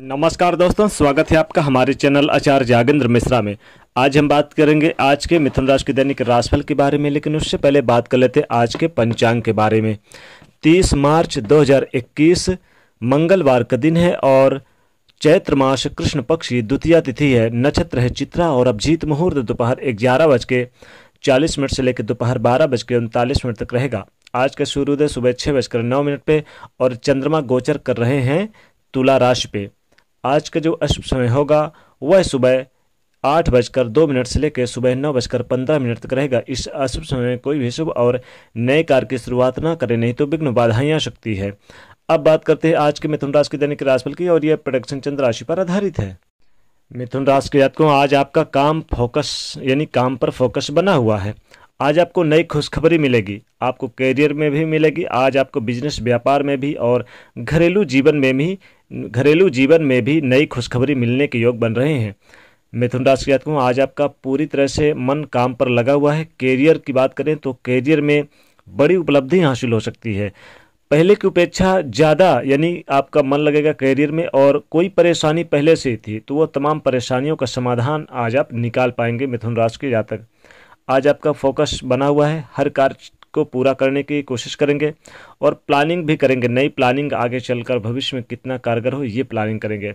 नमस्कार दोस्तों स्वागत है आपका हमारे चैनल आचार्य जागेंद्र मिश्रा में आज हम बात करेंगे आज के मिथुन राशि के दैनिक राशिफल के बारे में लेकिन उससे पहले बात कर लेते हैं आज के पंचांग के बारे में 30 मार्च 2021 मंगलवार का दिन है और चैत्र मास कृष्ण पक्ष की द्वितीय तिथि है नक्षत्र है चित्रा और अभिजीत मुहूर्त दोपहर ग्यारह बज के चालीस मिनट से लेकर दोपहर बारह बज के उनतालीस मिनट तक रहेगा आज का सूर्योदय सुबह छः बजकर नौ मिनट पे और चंद्रमा गोचर कर रहे हैं तुला राशि पे आज का जो अशुभ समय होगा वह सुबह आठ बजकर दो मिनट से लेकर सुबह नौ बजकर पंद्रह मिनट तक रहेगा इस अशुभ समय में कोई भी शुभ और नए कार्य की शुरुआत ना करें नहीं तो विघ्न बाधाएं आ सकती है अब बात करते हैं आज के मिथुन राशि के दैनिक राशिफल की और यह प्रोडक्शन चंद्र राशि पर आधारित है मिथुन राशि के जातकों आज आपका काम फोकस यानी काम पर फोकस बना हुआ है आज आपको नई खुशखबरी मिलेगी आपको करियर में भी मिलेगी आज आपको बिजनेस व्यापार में भी और घरेलू जीवन में भी घरेलू जीवन में भी नई खुशखबरी मिलने के योग बन रहे हैं मिथुन राशि के जातकों आज आपका पूरी तरह से मन काम पर लगा हुआ है कैरियर की बात करें तो कैरियर में बड़ी उपलब्धि हासिल हो सकती है पहले की उपेक्षा ज़्यादा यानी आपका मन लगेगा कैरियर में और कोई परेशानी पहले से थी तो वो तमाम परेशानियों का समाधान आज आप निकाल पाएंगे मिथुन राशि के जातक आज आपका फोकस बना हुआ है हर कार्य को पूरा करने की कोशिश करेंगे और प्लानिंग भी करेंगे नई प्लानिंग आगे चलकर भविष्य में कितना कारगर हो ये प्लानिंग करेंगे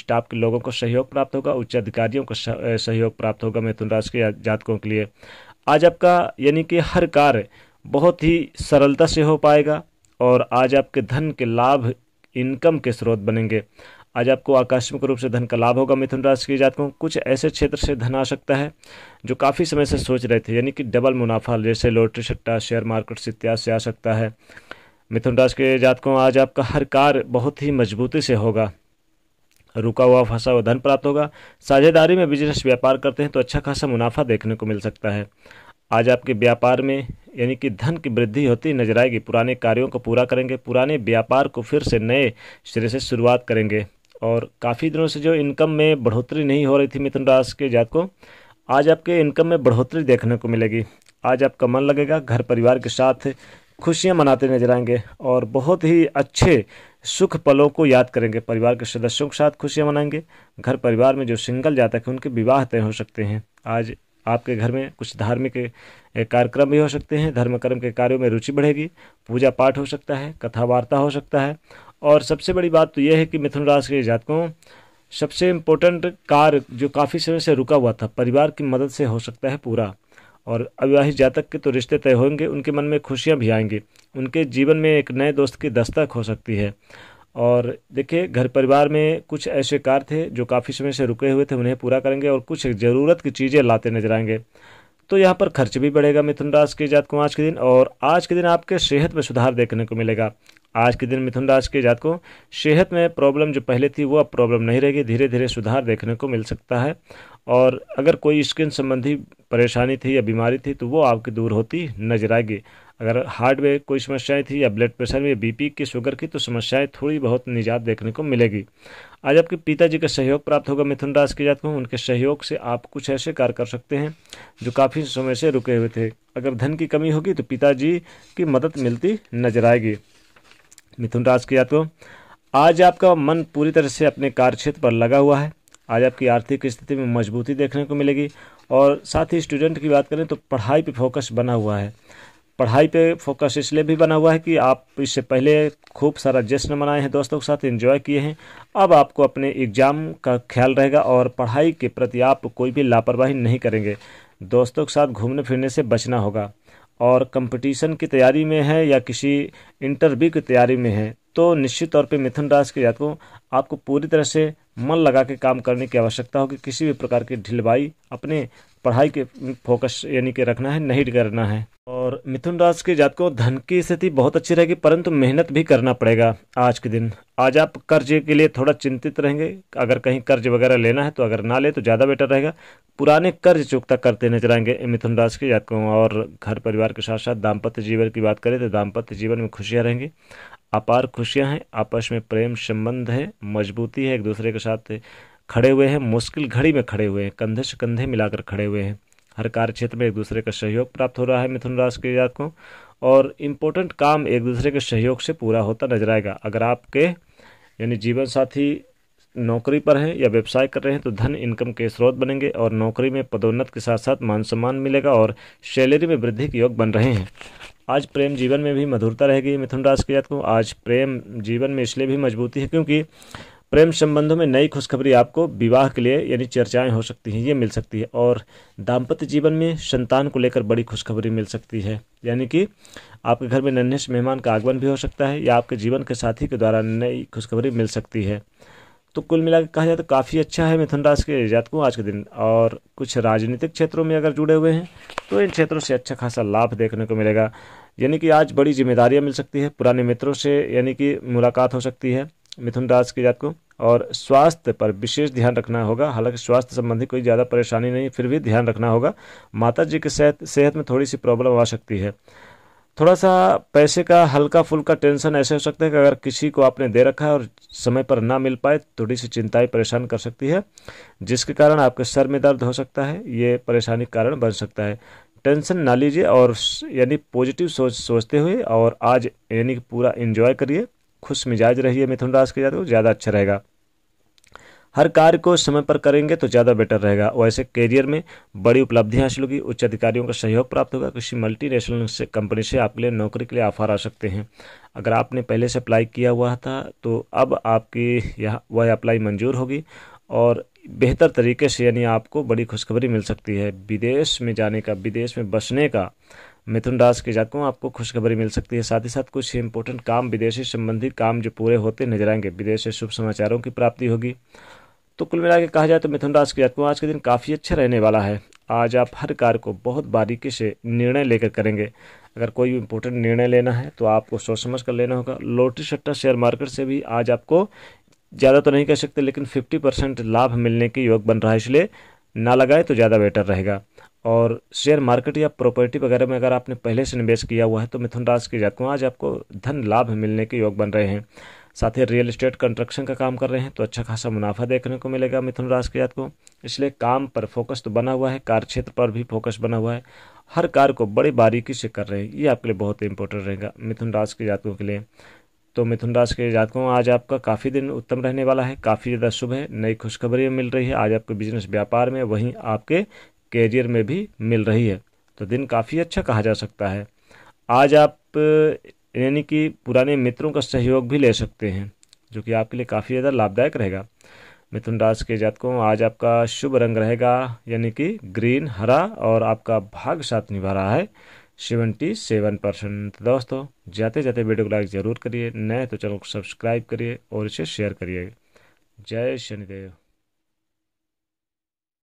स्टाफ के लोगों को सहयोग प्राप्त होगा उच्च अधिकारियों को सहयोग प्राप्त होगा मिथुन राशि के जातकों के लिए आज आपका यानी कि हर कार्य बहुत ही सरलता से हो पाएगा और आज आपके धन के लाभ इनकम के स्रोत बनेंगे आज आपको आकस्मिक रूप से धन का लाभ होगा मिथुन राशि के जातकों कुछ ऐसे क्षेत्र से धन आ सकता है जो काफ़ी समय से सोच रहे थे यानी कि डबल मुनाफा जैसे लॉटरी सट्टा शेयर मार्केट इत्यादि से आ सकता है मिथुन राशि के जातकों आज आपका हर कार्य बहुत ही मजबूती से होगा रुका हुआ फंसा हुआ धन प्राप्त होगा साझेदारी में बिजनेस व्यापार करते हैं तो अच्छा खासा मुनाफा देखने को मिल सकता है आज आपके व्यापार में यानी कि धन की वृद्धि होती नजर आएगी पुराने कार्यों को पूरा करेंगे पुराने व्यापार को फिर से नए सिरे से शुरुआत करेंगे और काफ़ी दिनों से जो इनकम में बढ़ोतरी नहीं हो रही थी मिथुन राशि के जात को आज आपके इनकम में बढ़ोतरी देखने को मिलेगी आज आपका मन लगेगा घर परिवार के साथ खुशियां मनाते नजर आएंगे और बहुत ही अच्छे सुख पलों को याद करेंगे परिवार के सदस्यों के साथ खुशियां मनाएंगे घर परिवार में जो सिंगल जातक हैं उनके विवाह तय हो सकते हैं आज आपके घर में कुछ धार्मिक कार्यक्रम भी हो सकते हैं धर्म कर्म के कार्यों में रुचि बढ़ेगी पूजा पाठ हो सकता है कथा वार्ता हो सकता है और सबसे बड़ी बात तो यह है कि मिथुन राशि के जातकों सबसे इम्पोर्टेंट कार्य जो काफ़ी समय से रुका हुआ था परिवार की मदद से हो सकता है पूरा और अविवाहित जातक के तो रिश्ते तय होंगे उनके मन में खुशियां भी आएंगी उनके जीवन में एक नए दोस्त की दस्तक हो सकती है और देखिए घर परिवार में कुछ ऐसे कार्य थे जो काफ़ी समय से रुके हुए थे उन्हें पूरा करेंगे और कुछ ज़रूरत की चीज़ें लाते नजर आएंगे तो यहाँ पर खर्च भी बढ़ेगा मिथुन राशि के जातकों आज के दिन और आज के दिन आपके सेहत में सुधार देखने को मिलेगा आज के दिन मिथुन राशि के जातकों सेहत में प्रॉब्लम जो पहले थी वो अब प्रॉब्लम नहीं रहेगी धीरे धीरे सुधार देखने को मिल सकता है और अगर कोई स्किन संबंधी परेशानी थी या बीमारी थी तो वो आपकी दूर होती नजर आएगी अगर हार्ट में कोई समस्याएं थी या ब्लड प्रेशर में बीपी की शुगर की तो समस्याएं थोड़ी बहुत निजात देखने को मिलेगी आज आपके पिताजी का सहयोग प्राप्त होगा मिथुन राशि के जातकों उनके सहयोग से आप कुछ ऐसे कार्य कर सकते हैं जो काफ़ी समय से रुके हुए थे अगर धन की कमी होगी तो पिताजी की मदद मिलती नजर आएगी मिथुन राशि के जातकों आज आपका मन पूरी तरह से अपने कार्यक्षेत्र पर लगा हुआ है आज आपकी आर्थिक स्थिति में मजबूती देखने को मिलेगी और साथ ही स्टूडेंट की बात करें तो पढ़ाई पे फोकस बना हुआ है पढ़ाई पे फोकस इसलिए भी बना हुआ है कि आप इससे पहले खूब सारा जश्न मनाए हैं दोस्तों के साथ एंजॉय किए हैं अब आपको अपने एग्ज़ाम का ख्याल रहेगा और पढ़ाई के प्रति आप कोई भी लापरवाही नहीं करेंगे दोस्तों के साथ घूमने फिरने से बचना होगा और कंपटीशन की तैयारी में है या किसी इंटरव्यू की तैयारी में है तो निश्चित तौर पर मिथुन राशि के जातकों आपको पूरी तरह से मन लगा के काम करने की आवश्यकता होगी कि किसी भी प्रकार की ढिलवाई अपने पढ़ाई के फोकस यानी कि रखना है नहीं करना है और मिथुन राशि के जातकों धन की स्थिति बहुत अच्छी रहेगी परंतु मेहनत भी करना पड़ेगा आज के दिन आज आप कर्ज के लिए थोड़ा चिंतित रहेंगे अगर कहीं कर्ज वगैरह लेना है तो अगर ना ले तो ज़्यादा बेटर रहेगा पुराने कर्ज चुकता करते नजर आएंगे मिथुन राशि के जातकों और घर परिवार के साथ साथ दाम्पत्य जीवन की बात करें तो दाम्पत्य जीवन में खुशियाँ रहेंगी अपार खुशियां हैं आपस में प्रेम संबंध है मजबूती है एक दूसरे के साथ खड़े हुए हैं मुश्किल घड़ी में खड़े हुए हैं कंधे से कंधे मिलाकर खड़े हुए हैं हर कार्य क्षेत्र में एक दूसरे का सहयोग प्राप्त हो रहा है मिथुन राशि के जातकों और इम्पोर्टेंट काम एक दूसरे के सहयोग से पूरा होता नजर आएगा अगर आपके यानी जीवन साथी नौकरी पर हैं या व्यवसाय कर रहे हैं तो धन इनकम के स्रोत बनेंगे और नौकरी में पदोन्नत के साथ साथ मान सम्मान मिलेगा और सैलरी में वृद्धि के योग बन रहे हैं आज प्रेम जीवन में भी मधुरता रहेगी मिथुन राशि के जातकों आज प्रेम जीवन में इसलिए भी मजबूती है क्योंकि प्रेम संबंधों में नई खुशखबरी आपको विवाह के लिए यानी चर्चाएं हो सकती हैं ये मिल सकती है और दाम्पत्य जीवन में संतान को लेकर बड़ी खुशखबरी मिल सकती है यानी कि आपके घर में नन्हे से मेहमान का आगमन भी हो सकता है या आपके जीवन के साथी के द्वारा नई खुशखबरी मिल सकती है तो कुल मिलाकर कहा जाए तो काफ़ी अच्छा है मिथुन राशि के जातकों आज के दिन और कुछ राजनीतिक क्षेत्रों में अगर जुड़े हुए हैं तो इन क्षेत्रों से अच्छा खासा लाभ देखने को मिलेगा यानी कि आज बड़ी जिम्मेदारियां मिल सकती है पुराने मित्रों से यानी कि मुलाकात हो सकती है मिथुन राशि के जातकों और स्वास्थ्य पर विशेष ध्यान रखना होगा हालांकि स्वास्थ्य संबंधी कोई ज़्यादा परेशानी नहीं फिर भी ध्यान रखना होगा माता जी के सेहत सेहत में थोड़ी सी प्रॉब्लम आ सकती है थोड़ा सा पैसे का हल्का फुल्का टेंशन ऐसे हो सकता है कि अगर किसी को आपने दे रखा है और समय पर ना मिल पाए थोड़ी सी चिंताएं परेशान कर सकती है जिसके कारण आपके सर में दर्द हो सकता है ये परेशानी कारण बन सकता है टेंशन ना लीजिए और यानी पॉजिटिव सोच सोचते हुए और आज यानी पूरा इन्जॉय करिए खुश मिजाज रहिए मिथुन राशि के जाते ज़्यादा अच्छा रहेगा हर कार्य को समय पर करेंगे तो ज़्यादा बेटर रहेगा और ऐसे में बड़ी उपलब्धि हासिल होगी उच्च अधिकारियों का सहयोग प्राप्त होगा किसी मल्टीनेशनल से कंपनी से आपके लिए नौकरी के लिए ऑफर आ सकते हैं अगर आपने पहले से अप्लाई किया हुआ था तो अब आपकी यह वह अप्लाई मंजूर होगी और बेहतर तरीके से यानी आपको बड़ी खुशखबरी मिल सकती है विदेश में जाने का विदेश में बसने का मिथुन राशि के जातकों आपको खुशखबरी मिल सकती है साथ ही साथ कुछ इंपॉर्टेंट काम विदेशी संबंधी काम जो पूरे होते नजर आएंगे विदेश से शुभ समाचारों की प्राप्ति होगी तो कुल मिला कहा जाए तो मिथुन राशि के जातकों आज के दिन काफ़ी अच्छा रहने वाला है आज आप हर कार्य को बहुत बारीकी से निर्णय लेकर करेंगे अगर कोई भी इंपॉर्टेंट निर्णय लेना है तो आपको सोच समझ कर लेना होगा लोटरी सट्टा शेयर मार्केट से भी आज आपको ज़्यादा तो नहीं कह सकते लेकिन फिफ्टी परसेंट लाभ मिलने के योग बन रहा है इसलिए ना लगाए तो ज़्यादा बेटर रहेगा और शेयर मार्केट या प्रॉपर्टी वगैरह में अगर आपने पहले से निवेश किया हुआ है तो मिथुन राशि के जातकों आज आपको धन लाभ मिलने के योग बन रहे हैं साथ ही रियल इस्टेट कंस्ट्रक्शन का काम कर रहे हैं तो अच्छा खासा मुनाफा देखने को मिलेगा मिथुन राशि के जात को इसलिए काम पर फोकस तो बना हुआ है कार्य क्षेत्र पर भी फोकस बना हुआ है हर कार्य को बड़ी बारीकी से कर रहे हैं ये आपके लिए बहुत इंपॉर्टेंट रहेगा मिथुन राशि के जातकों के लिए तो मिथुन राशि के जातकों आज आपका काफ़ी दिन उत्तम रहने वाला है काफ़ी ज़्यादा शुभ है नई खुशखबरी मिल रही है आज आपके बिजनेस व्यापार में वहीं आपके कैरियर में भी मिल रही है तो दिन काफ़ी अच्छा कहा जा सकता है आज आप यानी कि पुराने मित्रों का सहयोग भी ले सकते हैं जो कि आपके लिए काफ़ी ज़्यादा लाभदायक रहेगा मिथुन राशि के जातकों आज आपका शुभ रंग रहेगा यानी कि ग्रीन हरा और आपका भाग साथ निभा रहा है सेवेंटी सेवन परसेंट तो दोस्तों जाते जाते वीडियो को लाइक ज़रूर करिए नए तो चैनल को सब्सक्राइब करिए और इसे शेयर करिए जय शनिदेव